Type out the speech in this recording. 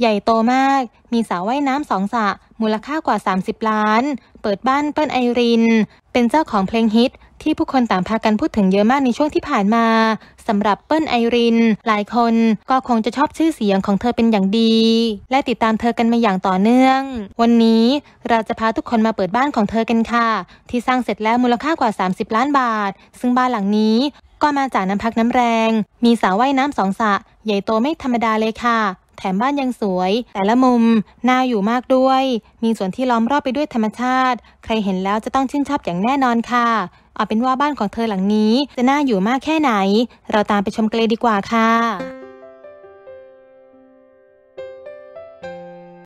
ใหญ่โตมาก มีสาว่ายน้ำสองสะ มูลค่ากว่า 30ล้าน เปิดบ้านเปิ้ลไอริน เป็นเจ้าของเพลงฮิตที่ผู้คนต่างพากันพูดถึงเยอะมากในช่วงที่ผ่านมาสำหรับเปิ้ลไอริน หลายคนก็คงจะชอบชื่อเสียงของเธอเป็นอย่างดี และติดตามเธอกันมาอย่างต่อเนื่อง วันนี้เราจะพาทุกคนมาเปิดบ้านของเธอกันค่ะ ที่สร้างเสร็จแล้วมูลค่ากว่า 30ล้านบาท ซึ่งบ้านหลังนี้ ก็มาจากน้ำพักน้ำแรง มีสาว่ายน้ำสองสะ ใหญ่โตไม่ธรรมดาเลยค่ะแถมบ้านยังสวย แต่ละมุม น่าอยู่มากด้วย มีสวนที่ล้อมรอบไปด้วยธรรมชาติ ใครเห็นแล้วจะต้องชื่นชอบอย่างแน่นอนค่ะเอาเป็นว่าบ้านของเธอหลังนี้ จะน่าอยู่มากแค่ไหน เราตามไปชมกันเลยดีกว่าค่ะ